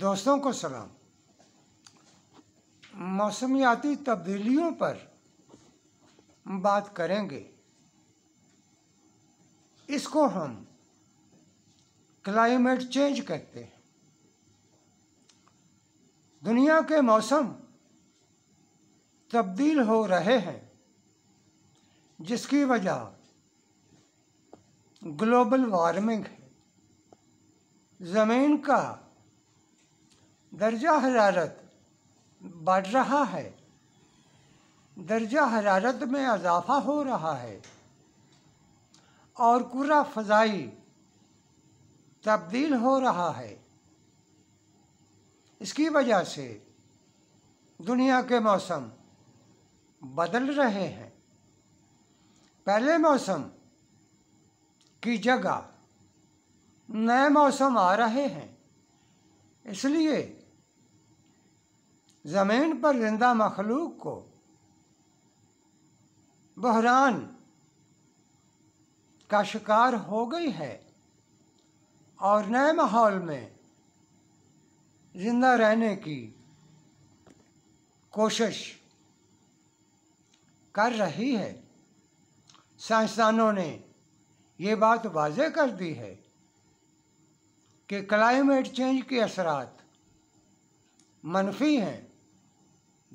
दोस्तों को सलाम मौसमियाती तब्दीलियों पर बात करेंगे इसको हम क्लाइमेट चेंज कहते हैं दुनिया के मौसम तब्दील हो रहे हैं जिसकी वजह ग्लोबल वार्मिंग है ज़मीन का दर्जा हरारत बढ़ रहा है दर्जा हरारत में इजाफा हो रहा है और कुरा फजाई तब्दील हो रहा है इसकी वजह से दुनिया के मौसम बदल रहे हैं पहले मौसम की जगह नए मौसम आ रहे हैं इसलिए ज़मीन पर जिंदा मखलूक को बहरान का शिकार हो गई है और नए माहौल में जिंदा रहने की कोशिश कर रही है साइंसदानों ने ये बात वाजे कर दी है कि क्लाइमेट चेंज के असरात मनफी हैं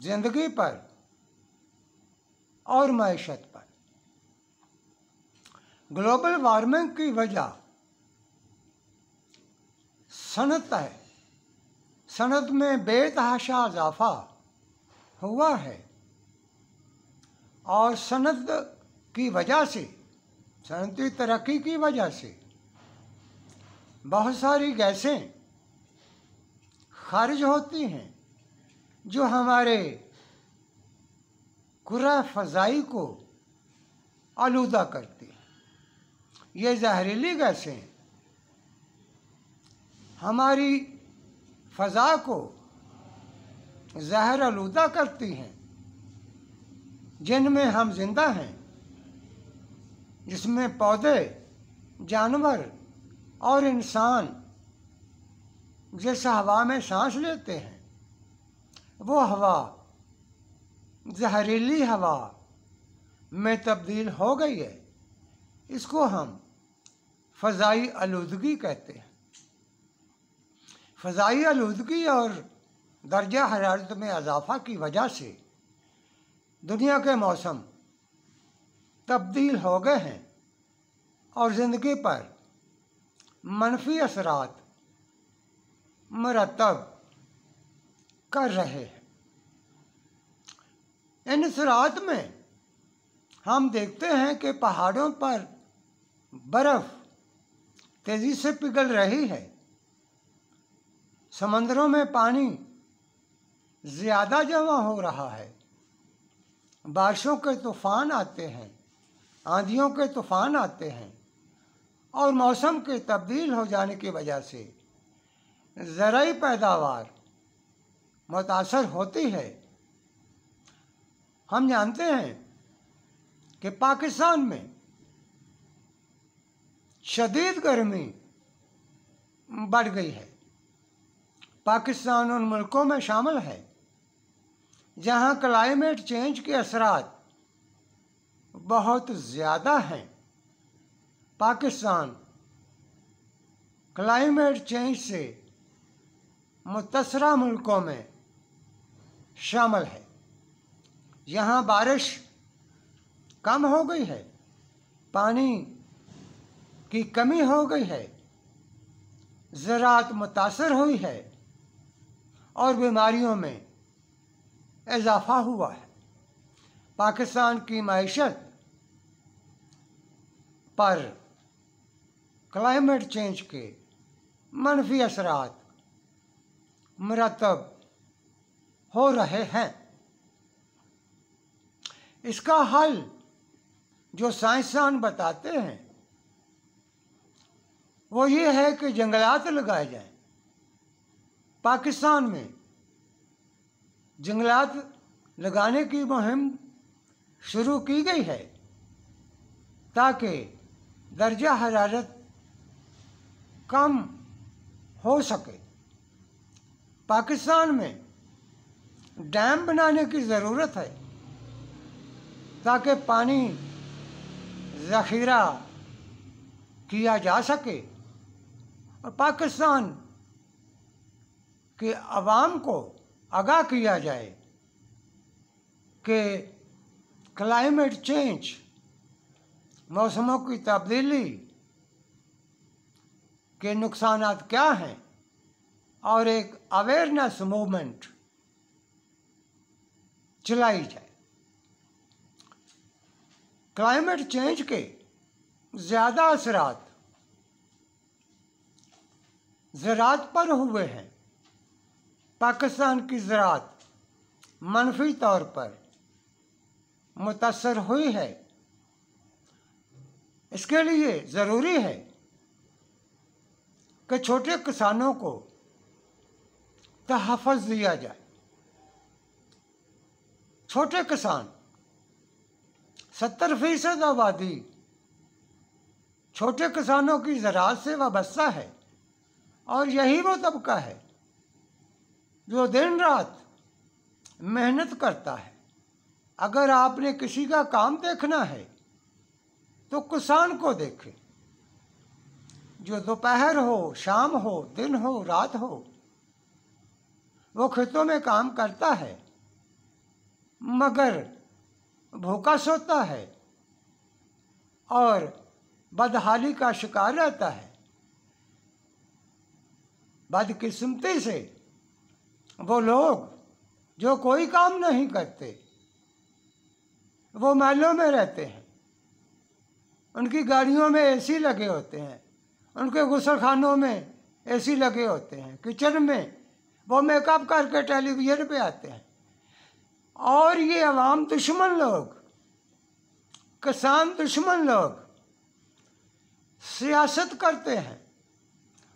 जिंदगी पर और मैशत पर ग्लोबल वार्मिंग की वजह सनत है सनत में बेतहाशा इजाफा हुआ है और सनत की वजह से सनती तरक्की की वजह से बहुत सारी गैसें खारिज होती हैं जो हमारे कुरा फजाई को आलूदा करती हैं ये जहरीली गैसें हमारी फजा को जहर आलूदा करती हैं जिनमें हम जिंदा हैं जिसमें पौधे जानवर और इंसान जिस हवा में सांस लेते हैं वो हवा जहरीली हवा में तब्दील हो गई है इसको हम फ़जाई आलूदगी कहते हैं फ़जाई आलूदगी और दर्जा हरारत में इजाफा की वजह से दुनिया के मौसम तब्दील हो गए हैं और ज़िंदगी पर मनफी असरात मरतब कर रहे हैं इन सुरात में हम देखते हैं कि पहाड़ों पर बर्फ़ तेज़ी से पिघल रही है समंदरों में पानी ज़्यादा जमा हो रहा है बारिशों के तूफ़ान आते हैं आंधियों के तूफ़ान आते हैं और मौसम के तब्दील हो जाने की वजह से ज़रूरी पैदावार मुतासर होती है हम जानते हैं कि पाकिस्तान में शदीद गर्मी बढ़ गई है पाकिस्तान उन मुल्कों में शामिल है जहाँ क्लाइमेट चेंज के असरात बहुत ज़्यादा हैं पाकिस्तान क्लाइमेट चेंज से मुतसरा मुल्कों में शामिल है यहाँ बारिश कम हो गई है पानी की कमी हो गई है ज़रात मुतासर हुई है और बीमारियों में इजाफा हुआ है पाकिस्तान की मीशत पर क्लाइमेट चेंज के मनफी असरात मरतब हो रहे हैं इसका हल जो साइंसदान बताते हैं वो ये है कि जंगलात लगाए जाएं पाकिस्तान में जंगलात लगाने की मुहिम शुरू की गई है ताकि दर्जा हरारत कम हो सके पाकिस्तान में डैम बनाने की ज़रूरत है ताकि पानी ज़खीरा किया जा सके और पाकिस्तान के आवाम को आगाह किया जाए कि क्लाइमेट चेंज मौसमों की तब्दीली के नुकसान क्या हैं और एक अवेयरनेस मूवमेंट चलाई जाए क्लाइमेट चेंज के ज़्यादा असरात ज़रात पर हुए हैं पाकिस्तान की ज़रात मनफी तौर पर मुतासर हुई है इसके लिए ज़रूरी है कि छोटे किसानों को तहफ़ दिया जाए छोटे किसान सत्तर फीसद आबादी छोटे किसानों की ज़रात से वाबस्ता है और यही वो तबका है जो दिन रात मेहनत करता है अगर आपने किसी का काम देखना है तो किसान को देखें जो दोपहर हो शाम हो दिन हो रात हो वो खेतों में काम करता है मगर भूखा सोता है और बदहाली का शिकार रहता है बदकिस्मती से वो लोग जो कोई काम नहीं करते वो महलों में रहते हैं उनकी गाड़ियों में एसी लगे होते हैं उनके गुसलखानों में एसी लगे होते हैं किचन में वो मेकअप करके टेलीविज़न पे आते हैं और ये अवाम दुश्मन लोग किसान दुश्मन लोग सियासत करते हैं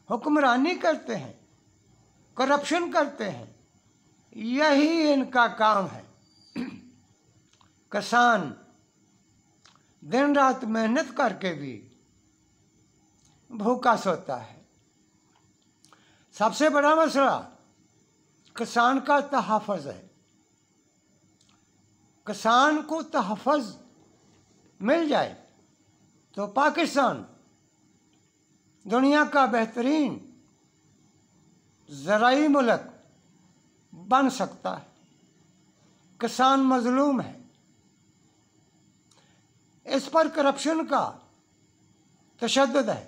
हुक्मरानी करते हैं करप्शन करते हैं यही इनका काम है किसान दिन रात मेहनत करके भी भूखा सोता है सबसे बड़ा मसला किसान का तहफ़ है किसान को तहफ़ मिल जाए तो पाकिस्तान दुनिया का बेहतरीन ज़रूरी मुलक बन सकता है किसान मजलूम है इस पर करप्शन का तशद है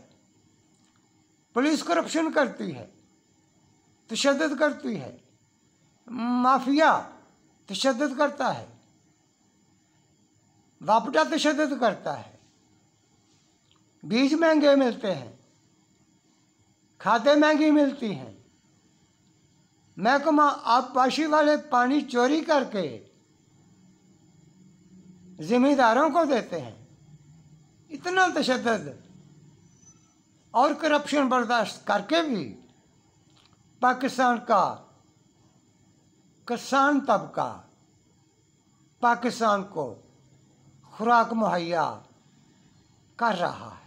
पुलिस करप्शन करती है तशद करती है माफिया तशद करता है वापटा तशद करता है बीज महंगे मिलते हैं खाते महंगी मिलती हैं महकमा पाशी वाले पानी चोरी करके जिम्मेदारों को देते हैं इतना तशद और करप्शन बर्दाश्त करके भी पाकिस्तान का किसान तबका पाकिस्तान को खुराक मुहैया कर रहा है